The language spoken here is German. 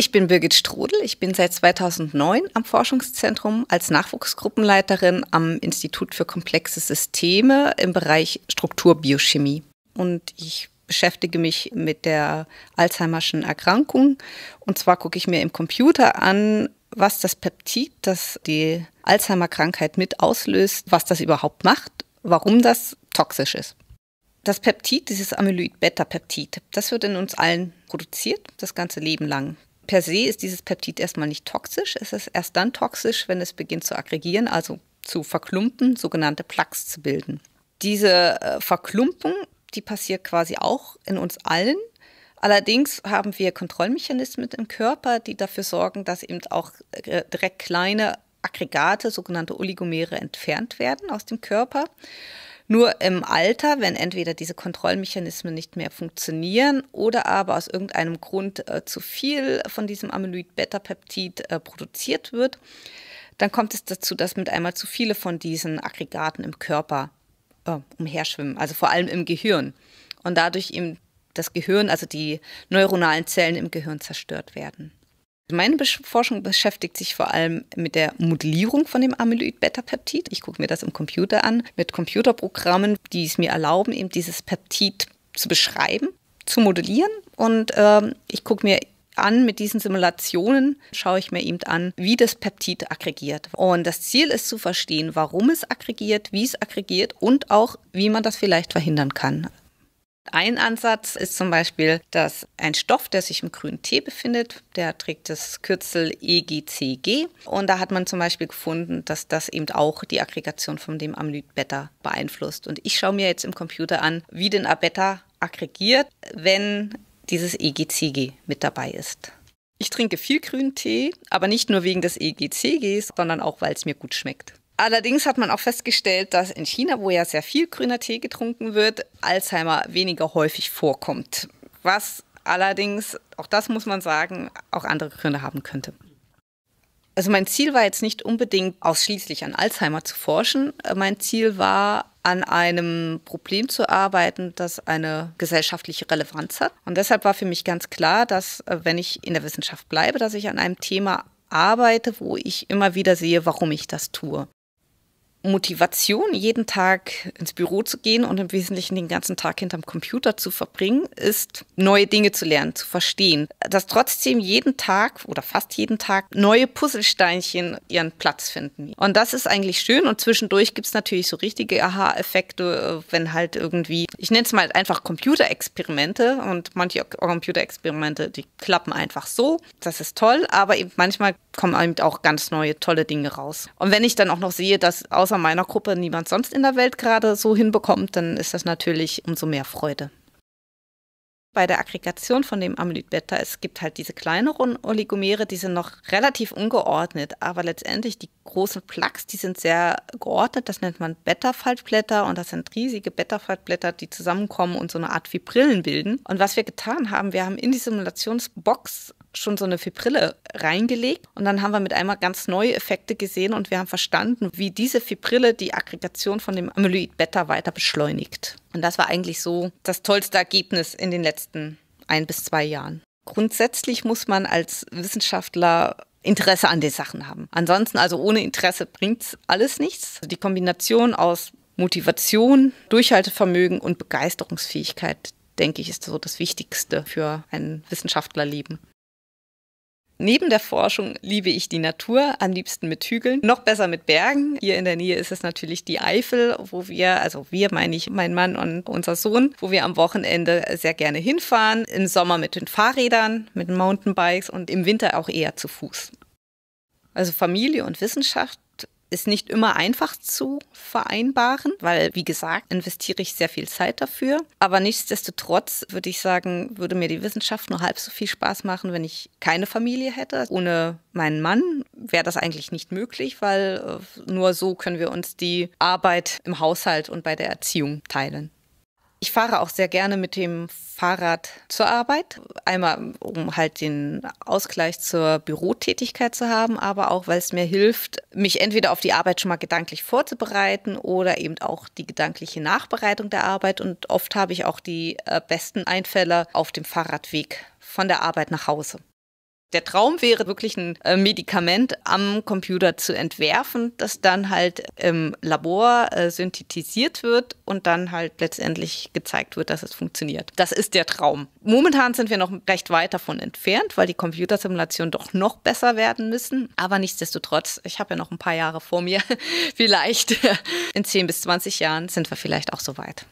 Ich bin Birgit Strudel. Ich bin seit 2009 am Forschungszentrum als Nachwuchsgruppenleiterin am Institut für komplexe Systeme im Bereich Strukturbiochemie. Und ich beschäftige mich mit der Alzheimerschen Erkrankung. Und zwar gucke ich mir im Computer an, was das Peptid, das die Alzheimer-Krankheit mit auslöst, was das überhaupt macht, warum das toxisch ist. Das Peptid, dieses Amyloid-Beta-Peptid, das wird in uns allen produziert, das ganze Leben lang per se ist dieses Peptid erstmal nicht toxisch. Es ist erst dann toxisch, wenn es beginnt zu aggregieren, also zu verklumpen, sogenannte Plaques zu bilden. Diese äh, Verklumpung, die passiert quasi auch in uns allen. Allerdings haben wir Kontrollmechanismen im Körper, die dafür sorgen, dass eben auch äh, direkt kleine Aggregate, sogenannte Oligomere, entfernt werden aus dem Körper. Nur im Alter, wenn entweder diese Kontrollmechanismen nicht mehr funktionieren oder aber aus irgendeinem Grund äh, zu viel von diesem Amyloid-Beta-Peptid äh, produziert wird, dann kommt es dazu, dass mit einmal zu viele von diesen Aggregaten im Körper äh, umherschwimmen, also vor allem im Gehirn. Und dadurch eben das Gehirn, also die neuronalen Zellen im Gehirn zerstört werden. Meine Besch Forschung beschäftigt sich vor allem mit der Modellierung von dem Amyloid-Beta-Peptid. Ich gucke mir das im Computer an, mit Computerprogrammen, die es mir erlauben, eben dieses Peptid zu beschreiben, zu modellieren. Und ähm, ich gucke mir an, mit diesen Simulationen schaue ich mir eben an, wie das Peptid aggregiert. Und das Ziel ist zu verstehen, warum es aggregiert, wie es aggregiert und auch, wie man das vielleicht verhindern kann. Ein Ansatz ist zum Beispiel, dass ein Stoff, der sich im grünen Tee befindet, der trägt das Kürzel EGCG. Und da hat man zum Beispiel gefunden, dass das eben auch die Aggregation von dem Amyloid Beta beeinflusst. Und ich schaue mir jetzt im Computer an, wie denn A Beta aggregiert, wenn dieses EGCG mit dabei ist. Ich trinke viel grünen Tee, aber nicht nur wegen des EGCGs, sondern auch, weil es mir gut schmeckt. Allerdings hat man auch festgestellt, dass in China, wo ja sehr viel grüner Tee getrunken wird, Alzheimer weniger häufig vorkommt. Was allerdings, auch das muss man sagen, auch andere Gründe haben könnte. Also mein Ziel war jetzt nicht unbedingt ausschließlich an Alzheimer zu forschen. Mein Ziel war, an einem Problem zu arbeiten, das eine gesellschaftliche Relevanz hat. Und deshalb war für mich ganz klar, dass äh, wenn ich in der Wissenschaft bleibe, dass ich an einem Thema arbeite, wo ich immer wieder sehe, warum ich das tue. Motivation, jeden Tag ins Büro zu gehen und im Wesentlichen den ganzen Tag hinterm Computer zu verbringen, ist, neue Dinge zu lernen, zu verstehen. Dass trotzdem jeden Tag oder fast jeden Tag neue Puzzlesteinchen ihren Platz finden. Und das ist eigentlich schön. Und zwischendurch gibt es natürlich so richtige Aha-Effekte, äh, wenn halt irgendwie, ich nenne es mal einfach Computerexperimente. Und manche Computerexperimente, die klappen einfach so. Das ist toll. Aber eben manchmal kommen eben auch ganz neue, tolle Dinge raus. Und wenn ich dann auch noch sehe, dass außer meiner Gruppe niemand sonst in der Welt gerade so hinbekommt, dann ist das natürlich umso mehr Freude bei der Aggregation von dem Amyloid Beta, es gibt halt diese kleineren Oligomere, die sind noch relativ ungeordnet, aber letztendlich die großen Plaques, die sind sehr geordnet, das nennt man Beta-Faltblätter und das sind riesige Beta-Faltblätter, die zusammenkommen und so eine Art Fibrillen bilden. Und was wir getan haben, wir haben in die Simulationsbox schon so eine Fibrille reingelegt und dann haben wir mit einmal ganz neue Effekte gesehen und wir haben verstanden, wie diese Fibrille die Aggregation von dem Amyloid Beta weiter beschleunigt. Und das war eigentlich so das tollste Ergebnis in den letzten ein bis zwei Jahren. Grundsätzlich muss man als Wissenschaftler Interesse an den Sachen haben. Ansonsten, also ohne Interesse bringt alles nichts. Also die Kombination aus Motivation, Durchhaltevermögen und Begeisterungsfähigkeit, denke ich, ist so das Wichtigste für ein Wissenschaftlerleben. Neben der Forschung liebe ich die Natur, am liebsten mit Hügeln, noch besser mit Bergen. Hier in der Nähe ist es natürlich die Eifel, wo wir, also wir meine ich, mein Mann und unser Sohn, wo wir am Wochenende sehr gerne hinfahren. Im Sommer mit den Fahrrädern, mit den Mountainbikes und im Winter auch eher zu Fuß. Also Familie und Wissenschaft ist nicht immer einfach zu vereinbaren, weil, wie gesagt, investiere ich sehr viel Zeit dafür. Aber nichtsdestotrotz würde ich sagen, würde mir die Wissenschaft nur halb so viel Spaß machen, wenn ich keine Familie hätte. Ohne meinen Mann wäre das eigentlich nicht möglich, weil äh, nur so können wir uns die Arbeit im Haushalt und bei der Erziehung teilen. Ich fahre auch sehr gerne mit dem Fahrrad zur Arbeit. Einmal, um halt den Ausgleich zur Bürotätigkeit zu haben, aber auch, weil es mir hilft, mich entweder auf die Arbeit schon mal gedanklich vorzubereiten oder eben auch die gedankliche Nachbereitung der Arbeit. Und oft habe ich auch die äh, besten Einfälle auf dem Fahrradweg von der Arbeit nach Hause. Der Traum wäre wirklich ein äh, Medikament am Computer zu entwerfen, das dann halt im Labor äh, synthetisiert wird und dann halt letztendlich gezeigt wird, dass es funktioniert. Das ist der Traum. Momentan sind wir noch recht weit davon entfernt, weil die Computersimulationen doch noch besser werden müssen. Aber nichtsdestotrotz, ich habe ja noch ein paar Jahre vor mir. vielleicht äh, in 10 bis 20 Jahren sind wir vielleicht auch so weit.